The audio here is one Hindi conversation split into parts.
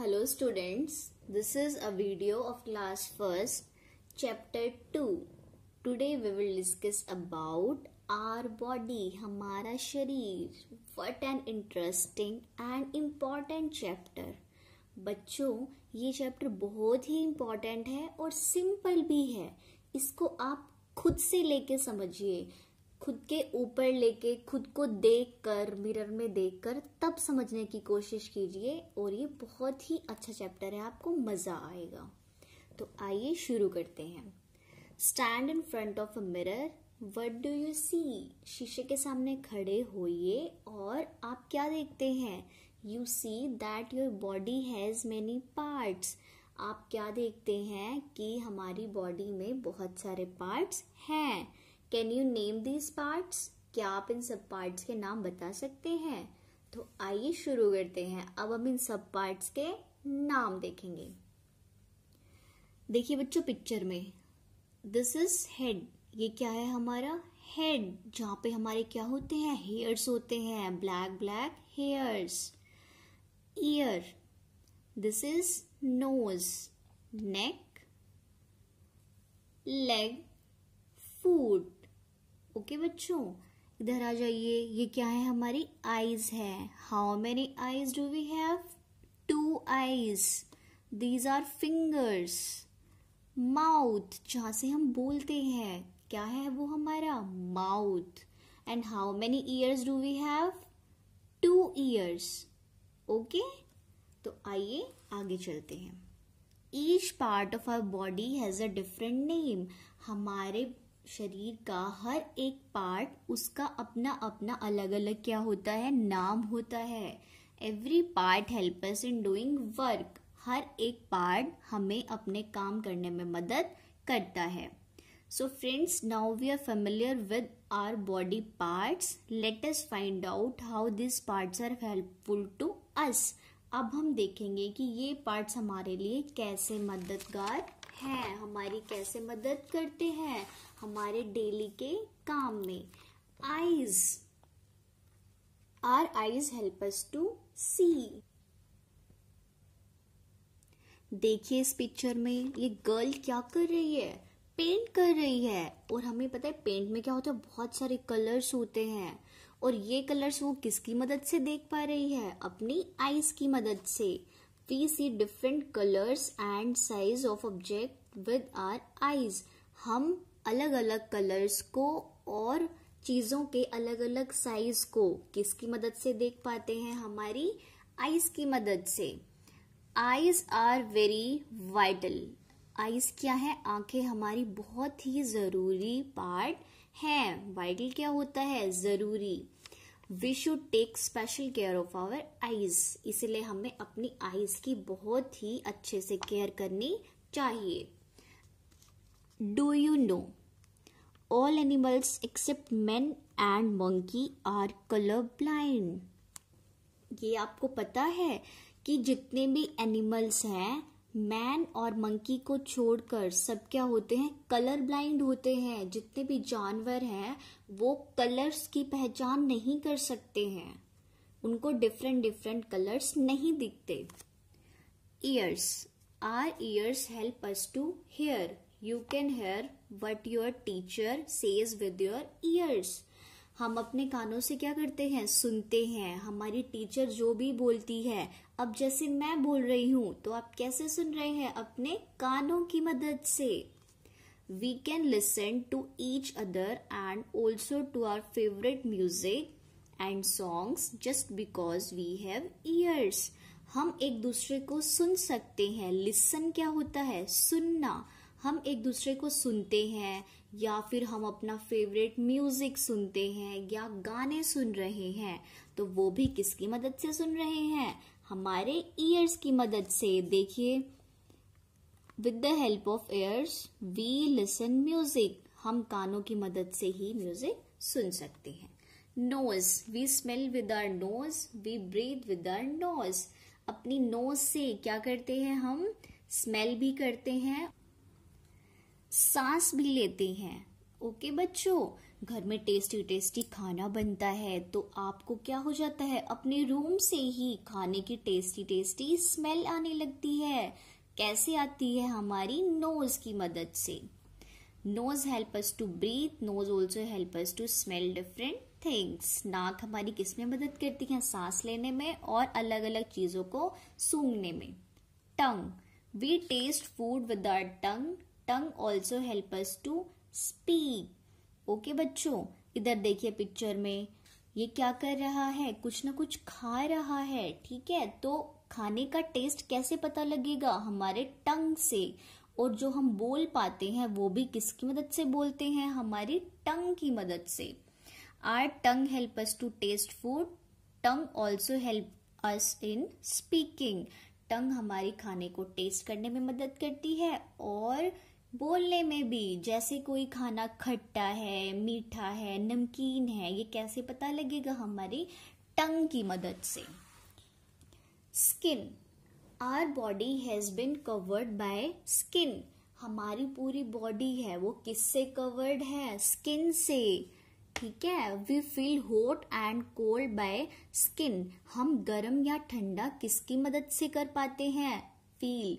hello students this is a video of class first chapter two today we will discuss about our body हमारा शरीर what an interesting and important chapter बच्चों ये चैप्टर बहुत ही इम्पॉर्टेंट है और सिंपल भी है इसको आप खुद से लेके समझिए खुद के ऊपर लेके खुद को देख कर मिरर में देख कर तब समझने की कोशिश कीजिए और ये बहुत ही अच्छा चैप्टर है आपको मज़ा आएगा तो आइए शुरू करते हैं stand in front of a mirror what do you see शीशे के सामने खड़े होइए और आप क्या देखते हैं you see that your body has many parts आप क्या देखते हैं कि हमारी बॉडी में बहुत सारे पार्ट्स हैं can you name these parts क्या आप इन सब पार्ट्स के नाम बता सकते हैं तो आइए शुरू करते हैं अब हम इन सब पार्ट्स के नाम देखेंगे देखिए बच्चों पिक्चर में दिस इज हेड ये क्या है हमारा हेड जहाँ पे हमारे क्या होते हैं हेयर्स होते हैं black black hairs ear this is nose neck leg food okay बच्चों इधर आ जाइए ये क्या है हमारी आईज है how many eyes do we have two eyes these are fingers mouth जहाँ से हम बोलते हैं क्या है वो हमारा mouth and how many ears do we have two ears okay तो आइए आगे चलते हैं each part of our body has a different name हमारे शरीर का हर एक पार्ट उसका अपना अपना अलग अलग क्या होता है नाम होता है every part helpers in doing work हर एक पार्ट हमें अपने काम करने में मदद करता है so friends now we are familiar with our body parts let us find out how this parts are helpful to us अब हम देखेंगे कि ये पार्ट्स हमारे लिए कैसे मददगार हैं हमारी कैसे मदद करते हैं हमारे डेली के काम में eyes are eyes help us to see देखिए इस पिक्चर में ये गर्ल क्या कर रही है पेंट कर रही है और हमें पता है पेंट में क्या होता है बहुत सारे कलर्स होते हैं और ये कलर्स वो किसकी मदद से देख पा रही है अपनी आईज की मदद से we see different colors and size of object with our eyes हम अलग अलग colors को और चीज़ों के अलग अलग साइज को किसकी मदद से देख पाते हैं हमारी आईज की मदद से eyes are very vital eyes क्या है आंखें हमारी बहुत ही ज़रूरी पार्ट है वाइटल क्या होता है ज़रूरी we should take special care of our eyes इसलिए हमें अपनी आईज की बहुत ही अच्छे से केयर करनी चाहिए do you know all animals except man and monkey are colour blind ये आपको पता है कि जितने भी एनिमल्स हैं मैन और मंकी को छोड़कर सब क्या होते हैं कलर ब्लाइंड होते हैं जितने भी जानवर हैं वो कलर्स की पहचान नहीं कर सकते हैं उनको डिफरेंट डिफरेंट कलर्स नहीं दिखते ears are ears help us to hear you can hear what your teacher says with your ears हम अपने कानों से क्या करते हैं सुनते हैं हमारी टीचर जो भी बोलती है अब जैसे मैं बोल रही हूँ तो आप कैसे सुन रहे हैं अपने कानों की मदद से we can listen to each other and also to our favourite music and songs just because we have ears हम एक दूसरे को सुन सकते हैं लिसन क्या होता है सुनना हम एक दूसरे को सुनते हैं या फिर हम अपना फेवरेट म्यूजिक सुनते हैं या गाने सुन रहे हैं तो वो भी किसकी मदद से सुन रहे हैं हमारे ईयर्स की मदद से देखिए with the help of ears we listen music हम कानों की मदद से ही म्यूजिक सुन सकते हैं nose we smell with our nose we breathe with our nose अपनी नोज से क्या करते हैं हम स्मेल भी करते हैं सांस भी लेते हैं ओके बच्चों घर में टेस्टी टेस्टी खाना बनता है तो आपको क्या हो जाता है अपने रूम से ही खाने की टेस्टी टेस्टी स्मेल आने लगती है कैसे आती है हमारी नोज की मदद से nose help us to breathe nose also help us to smell different things नाक हमारी किस में मदद करती है सांस लेने में और अलग अलग चीज़ों को सूंघने में tongue we taste food with our tongue tongue also help us to speak okay बच्चों इधर देखिए पिक्चर में ये क्या कर रहा है कुछ ना कुछ खा रहा है ठीक है तो खाने का टेस्ट कैसे पता लगेगा हमारे टंग से और जो हम बोल पाते हैं वो भी किसकी मदद से बोलते हैं हमारी टंग की मदद से our tongue help us to taste food tongue also help us in speaking tongue हमारी खाने को टेस्ट करने में मदद करती है और बोलने में भी जैसे कोई खाना खट्टा है मीठा है नमकीन है ये कैसे पता लगेगा हमारी टंग की मदद से skin our body has been covered by skin हमारी पूरी बॉडी है वो किससे कवर्ड है स्किन से ठीक है we feel hot and cold by skin हम गर्म या ठंडा किसकी मदद से कर पाते हैं फील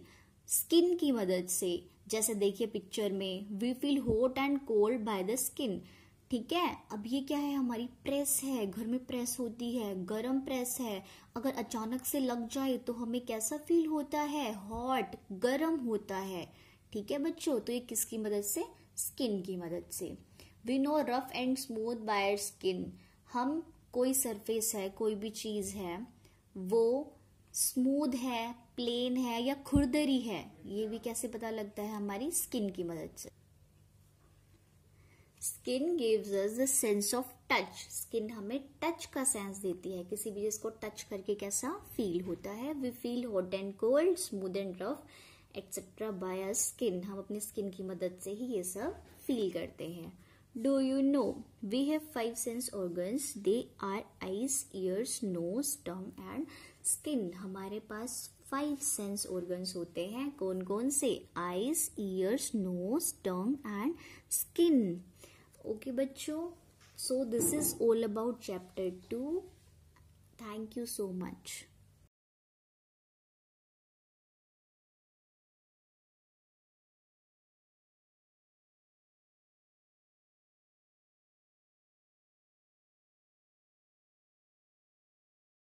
स्किन की मदद से जैसे देखिए पिक्चर में we feel hot and cold by the skin ठीक है अब ये क्या है हमारी प्रेस है घर में प्रेस होती है गर्म प्रेस है अगर अचानक से लग जाए तो हमें कैसा फील होता है हॉट गर्म होता है ठीक है बच्चों तो ये किसकी मदद से स्किन की मदद से we know rough and smooth by skin हम कोई सरफेस है कोई भी चीज़ है वो स्मूद है प्लेन है या खुरदरी है ये भी कैसे पता लगता है हमारी स्किन की मदद से skin gives us the sense of touch skin हमें टच का सेंस देती है किसी भी चीज को टच करके कैसा फील होता है we feel hot and cold smooth and rough etcetera by a skin हम अपनी स्किन की मदद से ही ये सब फील करते हैं do you know we have five sense organs they are eyes ears nose tongue and skin हमारे पास फाइव सेंस ऑर्गन्स होते हैं कौन कौन से eyes ears nose tongue and skin okay बच्चों so this is all about chapter two thank you so much